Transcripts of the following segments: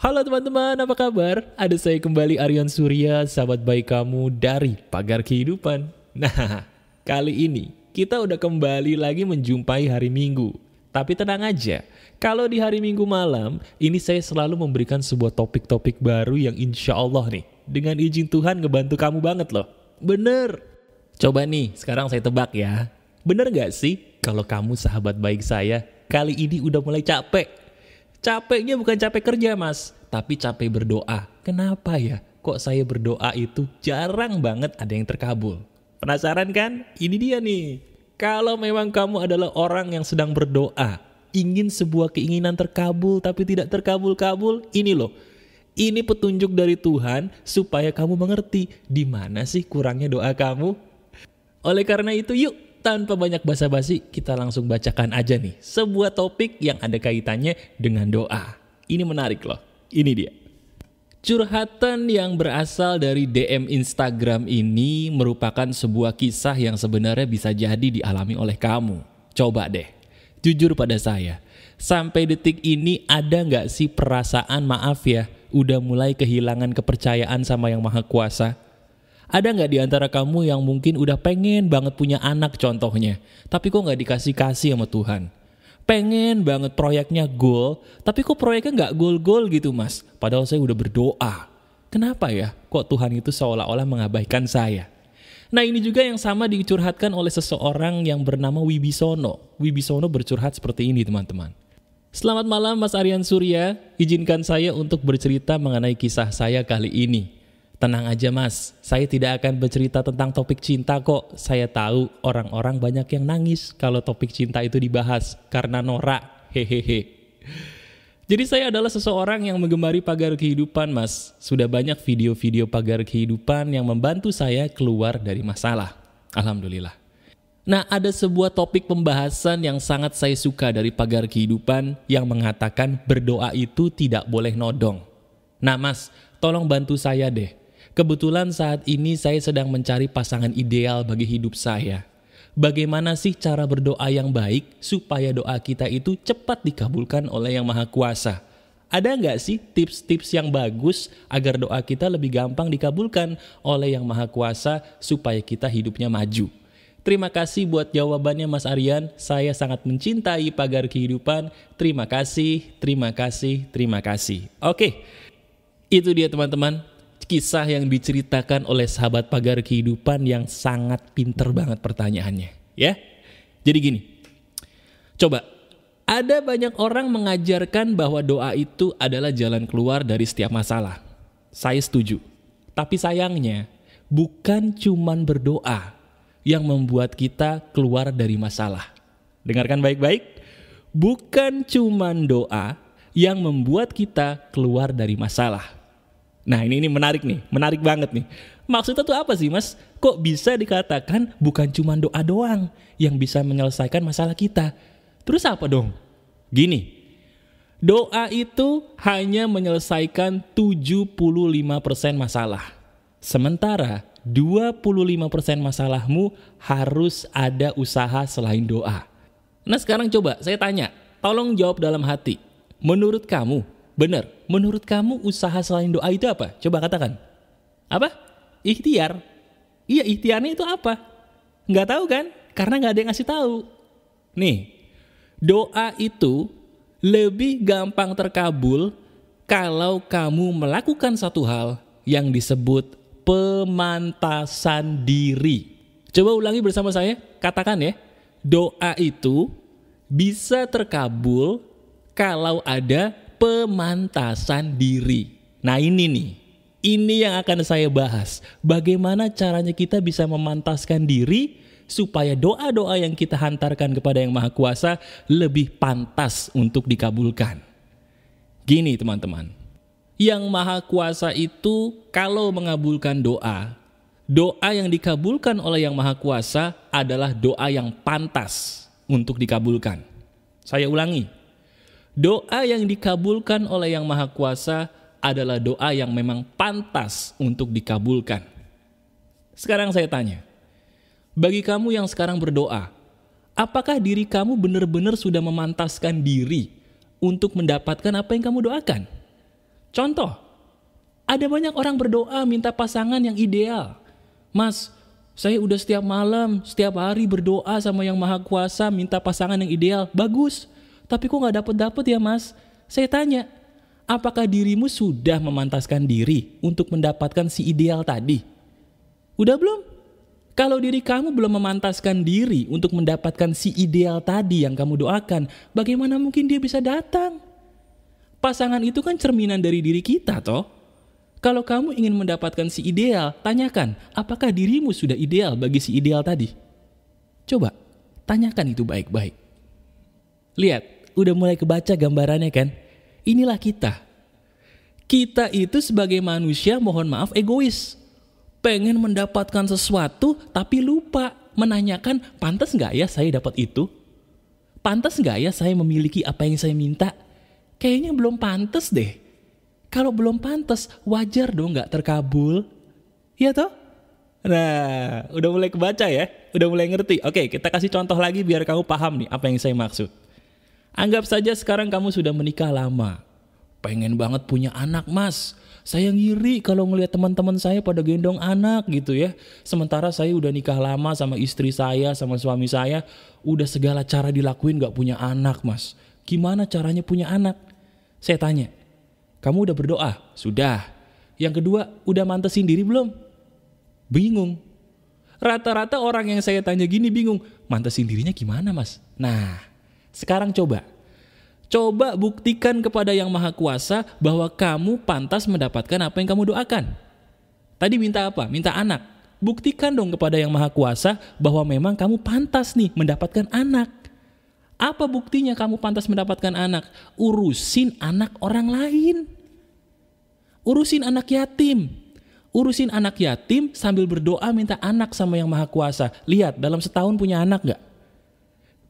Halo teman-teman, apa kabar? Ada saya kembali Aryan Surya, sahabat baik kamu dari Pagar Kehidupan. Nah, kali ini kita udah kembali lagi menjumpai hari Minggu. Tapi tenang aja, kalau di hari Minggu malam, ini saya selalu memberikan sebuah topik-topik baru yang insya Allah nih, dengan izin Tuhan ngebantu kamu banget loh. Bener! Coba nih, sekarang saya tebak ya. Bener gak sih kalau kamu sahabat baik saya, kali ini udah mulai capek Capeknya bukan capek kerja mas, tapi capek berdoa. Kenapa ya? Kok saya berdoa itu jarang banget ada yang terkabul? Penasaran kan? Ini dia nih. Kalau memang kamu adalah orang yang sedang berdoa, ingin sebuah keinginan terkabul tapi tidak terkabul-kabul, ini loh. Ini petunjuk dari Tuhan supaya kamu mengerti di mana sih kurangnya doa kamu. Oleh karena itu, yuk tanpa banyak basa-basi, kita langsung bacakan aja nih sebuah topik yang ada kaitannya dengan doa. Ini menarik loh. Ini dia. Curhatan yang berasal dari DM Instagram ini merupakan sebuah kisah yang sebenarnya bisa jadi dialami oleh kamu. Coba deh, jujur pada saya. Sampai detik ini ada nggak sih perasaan maaf ya, udah mulai kehilangan kepercayaan sama yang maha kuasa? Ada nggak di antara kamu yang mungkin udah pengen banget punya anak contohnya, tapi kok nggak dikasih-kasih sama Tuhan? Pengen banget proyeknya goal, tapi kok proyeknya nggak goal-goal gitu mas? Padahal saya udah berdoa. Kenapa ya? Kok Tuhan itu seolah-olah mengabaikan saya? Nah ini juga yang sama dicurhatkan oleh seseorang yang bernama Wibisono. Wibisono bercurhat seperti ini teman-teman. Selamat malam Mas Aryan Surya, izinkan saya untuk bercerita mengenai kisah saya kali ini. Tenang aja mas, saya tidak akan bercerita tentang topik cinta kok. Saya tahu orang-orang banyak yang nangis kalau topik cinta itu dibahas karena norak. Hehehe. Jadi saya adalah seseorang yang menggemari pagar kehidupan mas. Sudah banyak video-video pagar kehidupan yang membantu saya keluar dari masalah. Alhamdulillah. Nah ada sebuah topik pembahasan yang sangat saya suka dari pagar kehidupan yang mengatakan berdoa itu tidak boleh nodong. Nah mas, tolong bantu saya deh Kebetulan saat ini saya sedang mencari pasangan ideal bagi hidup saya. Bagaimana sih cara berdoa yang baik supaya doa kita itu cepat dikabulkan oleh Yang Maha Kuasa? Ada nggak sih tips-tips yang bagus agar doa kita lebih gampang dikabulkan oleh Yang Maha Kuasa supaya kita hidupnya maju? Terima kasih buat jawabannya Mas Aryan. Saya sangat mencintai pagar kehidupan. Terima kasih, terima kasih, terima kasih. Oke, itu dia teman-teman kisah yang diceritakan oleh sahabat pagar kehidupan yang sangat pinter banget pertanyaannya. Ya, jadi gini, coba ada banyak orang mengajarkan bahwa doa itu adalah jalan keluar dari setiap masalah. Saya setuju. Tapi sayangnya, bukan cuman berdoa yang membuat kita keluar dari masalah. Dengarkan baik-baik. Bukan cuman doa yang membuat kita keluar dari masalah Nah ini ini menarik nih, menarik banget nih. Maksudnya tuh apa sih mas? Kok bisa dikatakan bukan cuma doa doang yang bisa menyelesaikan masalah kita? Terus apa dong? Gini, doa itu hanya menyelesaikan 75% masalah. Sementara 25% masalahmu harus ada usaha selain doa. Nah sekarang coba saya tanya, tolong jawab dalam hati. Menurut kamu, Benar. Menurut kamu usaha selain doa itu apa? Coba katakan. Apa? Ikhtiar. Iya, ikhtiarnya itu apa? Nggak tahu kan? Karena nggak ada yang ngasih tahu. Nih, doa itu lebih gampang terkabul kalau kamu melakukan satu hal yang disebut pemantasan diri. Coba ulangi bersama saya, katakan ya, doa itu bisa terkabul kalau ada pemantasan diri. Nah, ini nih. Ini yang akan saya bahas. Bagaimana caranya kita bisa memantaskan diri supaya doa-doa yang kita hantarkan kepada Yang Maha Kuasa lebih pantas untuk dikabulkan. Gini, teman-teman. Yang Maha Kuasa itu kalau mengabulkan doa, doa yang dikabulkan oleh Yang Maha Kuasa adalah doa yang pantas untuk dikabulkan. Saya ulangi, Doa yang dikabulkan oleh Yang Maha Kuasa adalah doa yang memang pantas untuk dikabulkan. Sekarang saya tanya, bagi kamu yang sekarang berdoa, apakah diri kamu benar-benar sudah memantaskan diri untuk mendapatkan apa yang kamu doakan? Contoh, ada banyak orang berdoa minta pasangan yang ideal. Mas, saya udah setiap malam, setiap hari berdoa sama yang maha kuasa minta pasangan yang ideal. Bagus, tapi kok nggak dapet dapet ya mas saya tanya apakah dirimu sudah memantaskan diri untuk mendapatkan si ideal tadi udah belum kalau diri kamu belum memantaskan diri untuk mendapatkan si ideal tadi yang kamu doakan, bagaimana mungkin dia bisa datang? Pasangan itu kan cerminan dari diri kita, toh. Kalau kamu ingin mendapatkan si ideal, tanyakan, apakah dirimu sudah ideal bagi si ideal tadi? Coba, tanyakan itu baik-baik. Lihat, udah mulai kebaca gambarannya kan? Inilah kita. Kita itu sebagai manusia mohon maaf egois. Pengen mendapatkan sesuatu tapi lupa menanyakan pantas nggak ya saya dapat itu? Pantas nggak ya saya memiliki apa yang saya minta? Kayaknya belum pantas deh. Kalau belum pantas, wajar dong nggak terkabul. Iya toh? Nah, udah mulai kebaca ya? Udah mulai ngerti? Oke, kita kasih contoh lagi biar kamu paham nih apa yang saya maksud. Anggap saja sekarang kamu sudah menikah lama. Pengen banget punya anak, Mas. Saya ngiri kalau ngelihat teman-teman saya pada gendong anak gitu ya. Sementara saya udah nikah lama sama istri saya, sama suami saya, udah segala cara dilakuin gak punya anak, Mas. Gimana caranya punya anak? Saya tanya, kamu udah berdoa? Sudah. Yang kedua, udah mantesin diri belum? Bingung. Rata-rata orang yang saya tanya gini bingung, mantesin dirinya gimana mas? Nah, sekarang coba. Coba buktikan kepada yang maha kuasa bahwa kamu pantas mendapatkan apa yang kamu doakan. Tadi minta apa? Minta anak. Buktikan dong kepada yang maha kuasa bahwa memang kamu pantas nih mendapatkan anak. Apa buktinya kamu pantas mendapatkan anak? Urusin anak orang lain. Urusin anak yatim urusin anak yatim sambil berdoa minta anak sama yang maha kuasa. Lihat, dalam setahun punya anak gak?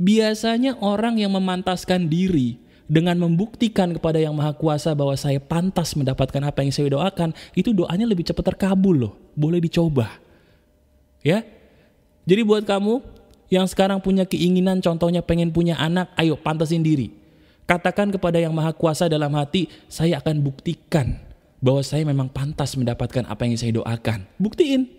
Biasanya orang yang memantaskan diri dengan membuktikan kepada yang maha kuasa bahwa saya pantas mendapatkan apa yang saya doakan, itu doanya lebih cepat terkabul loh. Boleh dicoba. Ya. Jadi buat kamu yang sekarang punya keinginan contohnya pengen punya anak, ayo pantasin diri. Katakan kepada yang maha kuasa dalam hati, saya akan buktikan bahwa saya memang pantas mendapatkan apa yang saya doakan. Buktiin.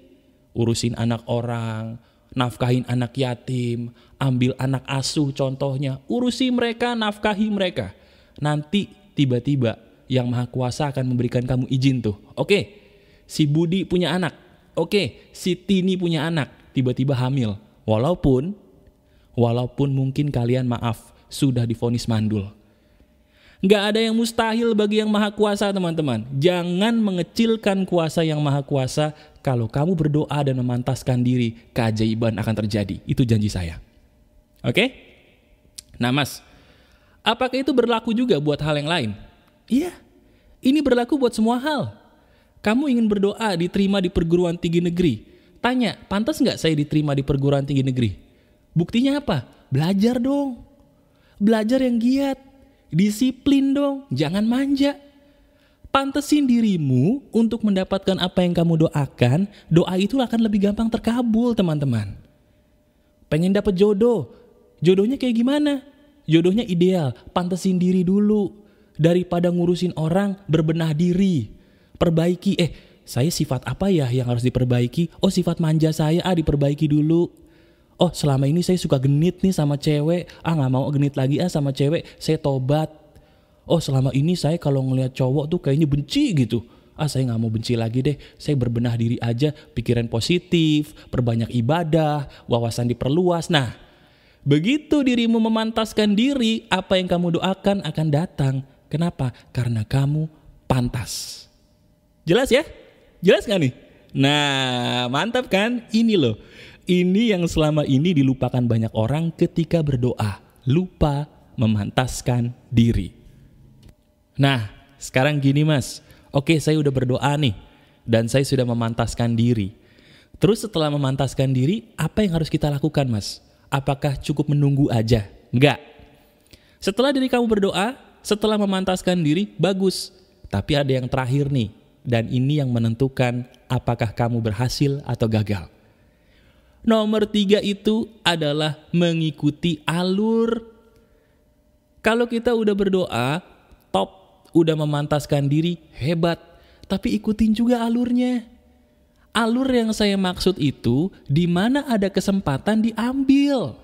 Urusin anak orang, nafkahin anak yatim, ambil anak asuh contohnya, urusi mereka, nafkahi mereka. Nanti tiba-tiba yang maha kuasa akan memberikan kamu izin tuh. Oke, si Budi punya anak. Oke, si Tini punya anak. Tiba-tiba hamil. Walaupun, walaupun mungkin kalian maaf, sudah difonis mandul. Nggak ada yang mustahil bagi yang maha kuasa teman-teman. Jangan mengecilkan kuasa yang maha kuasa. Kalau kamu berdoa dan memantaskan diri, keajaiban akan terjadi. Itu janji saya. Oke? Nah mas, apakah itu berlaku juga buat hal yang lain? Iya, ini berlaku buat semua hal. Kamu ingin berdoa diterima di perguruan tinggi negeri. Tanya, pantas nggak saya diterima di perguruan tinggi negeri? Buktinya apa? Belajar dong. Belajar yang giat Disiplin dong, jangan manja. Pantesin dirimu untuk mendapatkan apa yang kamu doakan, doa itu akan lebih gampang terkabul teman-teman. Pengen dapet jodoh, jodohnya kayak gimana? Jodohnya ideal, pantesin diri dulu. Daripada ngurusin orang, berbenah diri. Perbaiki, eh saya sifat apa ya yang harus diperbaiki? Oh sifat manja saya, ah diperbaiki dulu oh selama ini saya suka genit nih sama cewek ah nggak mau genit lagi ah sama cewek saya tobat oh selama ini saya kalau ngelihat cowok tuh kayaknya benci gitu ah saya nggak mau benci lagi deh saya berbenah diri aja pikiran positif perbanyak ibadah wawasan diperluas nah begitu dirimu memantaskan diri apa yang kamu doakan akan datang kenapa karena kamu pantas jelas ya jelas nggak nih nah mantap kan ini loh ini yang selama ini dilupakan banyak orang ketika berdoa, lupa memantaskan diri. Nah, sekarang gini mas, oke saya udah berdoa nih, dan saya sudah memantaskan diri. Terus setelah memantaskan diri, apa yang harus kita lakukan mas? Apakah cukup menunggu aja? Enggak. Setelah diri kamu berdoa, setelah memantaskan diri, bagus. Tapi ada yang terakhir nih, dan ini yang menentukan apakah kamu berhasil atau gagal. Nomor tiga itu adalah mengikuti alur. Kalau kita udah berdoa, top, udah memantaskan diri, hebat. Tapi ikutin juga alurnya. Alur yang saya maksud itu, di mana ada kesempatan diambil.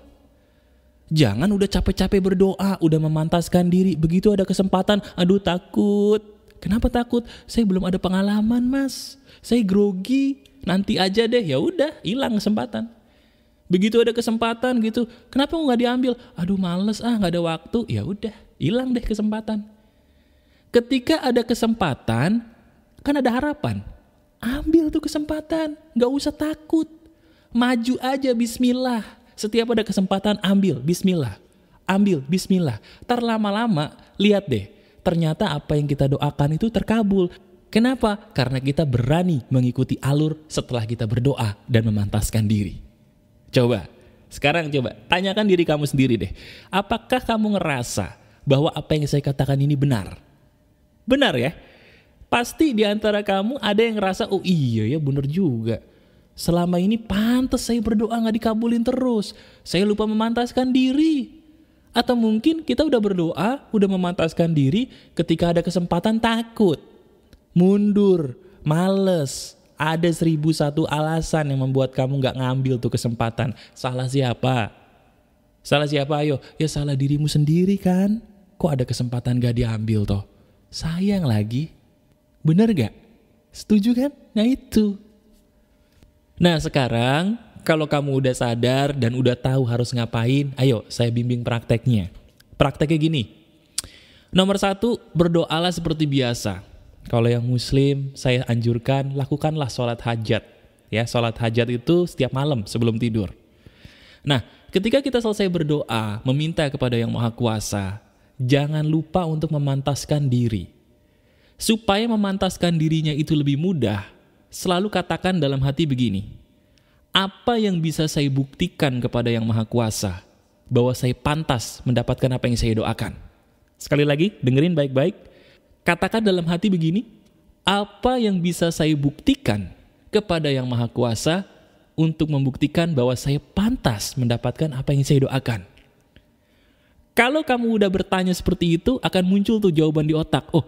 Jangan udah capek-capek berdoa, udah memantaskan diri. Begitu ada kesempatan, aduh takut Kenapa takut? Saya belum ada pengalaman, Mas. Saya grogi. Nanti aja deh. Ya udah, hilang kesempatan. Begitu ada kesempatan gitu, kenapa nggak diambil? Aduh, males ah, nggak ada waktu. Ya udah, hilang deh kesempatan. Ketika ada kesempatan, kan ada harapan. Ambil tuh kesempatan, nggak usah takut. Maju aja, Bismillah. Setiap ada kesempatan, ambil, Bismillah. Ambil, Bismillah. Ntar lama-lama, lihat deh ternyata apa yang kita doakan itu terkabul. Kenapa? Karena kita berani mengikuti alur setelah kita berdoa dan memantaskan diri. Coba, sekarang coba tanyakan diri kamu sendiri deh. Apakah kamu ngerasa bahwa apa yang saya katakan ini benar? Benar ya? Pasti di antara kamu ada yang ngerasa, oh iya ya benar juga. Selama ini pantas saya berdoa nggak dikabulin terus. Saya lupa memantaskan diri. Atau mungkin kita udah berdoa, udah memantaskan diri ketika ada kesempatan takut, mundur, males. Ada seribu satu alasan yang membuat kamu gak ngambil tuh kesempatan. Salah siapa? Salah siapa ayo? Ya salah dirimu sendiri kan? Kok ada kesempatan gak diambil toh? Sayang lagi. Bener gak? Setuju kan? Nah itu. Nah sekarang kalau kamu udah sadar dan udah tahu harus ngapain, ayo saya bimbing prakteknya. Prakteknya gini. Nomor satu, berdoalah seperti biasa. Kalau yang muslim, saya anjurkan lakukanlah sholat hajat. Ya, sholat hajat itu setiap malam sebelum tidur. Nah, ketika kita selesai berdoa, meminta kepada yang maha kuasa, jangan lupa untuk memantaskan diri. Supaya memantaskan dirinya itu lebih mudah, selalu katakan dalam hati begini, apa yang bisa saya buktikan kepada yang maha kuasa bahwa saya pantas mendapatkan apa yang saya doakan? Sekali lagi, dengerin baik-baik. Katakan dalam hati begini, apa yang bisa saya buktikan kepada yang maha kuasa untuk membuktikan bahwa saya pantas mendapatkan apa yang saya doakan? Kalau kamu udah bertanya seperti itu, akan muncul tuh jawaban di otak. Oh,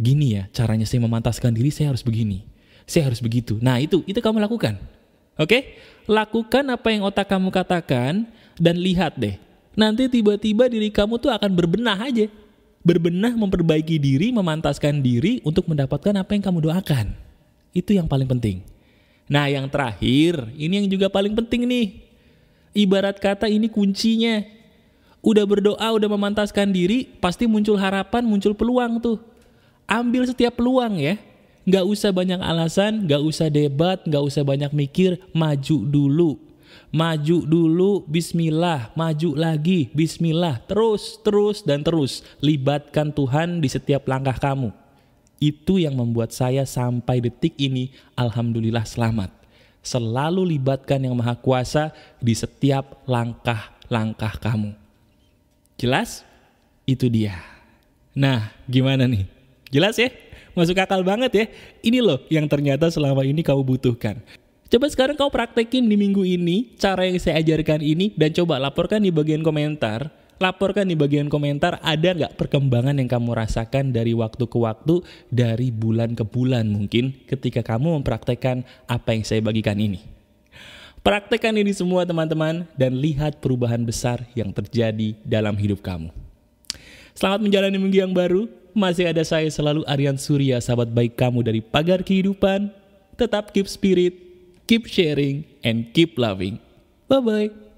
gini ya caranya saya memantaskan diri, saya harus begini. Saya harus begitu. Nah, itu itu kamu lakukan. Oke? Lakukan apa yang otak kamu katakan dan lihat deh. Nanti tiba-tiba diri kamu tuh akan berbenah aja. Berbenah memperbaiki diri, memantaskan diri untuk mendapatkan apa yang kamu doakan. Itu yang paling penting. Nah yang terakhir, ini yang juga paling penting nih. Ibarat kata ini kuncinya. Udah berdoa, udah memantaskan diri, pasti muncul harapan, muncul peluang tuh. Ambil setiap peluang ya Nggak usah banyak alasan, nggak usah debat, nggak usah banyak mikir, maju dulu. Maju dulu, bismillah, maju lagi, bismillah, terus, terus, dan terus. Libatkan Tuhan di setiap langkah kamu. Itu yang membuat saya sampai detik ini, Alhamdulillah selamat. Selalu libatkan yang maha kuasa di setiap langkah-langkah kamu. Jelas? Itu dia. Nah, gimana nih? Jelas ya? Masuk akal banget ya? Ini loh yang ternyata selama ini kamu butuhkan. Coba sekarang kau praktekin di minggu ini cara yang saya ajarkan ini dan coba laporkan di bagian komentar. Laporkan di bagian komentar ada nggak perkembangan yang kamu rasakan dari waktu ke waktu, dari bulan ke bulan mungkin ketika kamu mempraktekkan apa yang saya bagikan ini. Praktekan ini semua teman-teman dan lihat perubahan besar yang terjadi dalam hidup kamu. Selamat menjalani minggu yang baru. Masih ada saya selalu Aryan Surya, sahabat baik kamu dari pagar kehidupan. Tetap keep spirit, keep sharing, and keep loving. Bye-bye.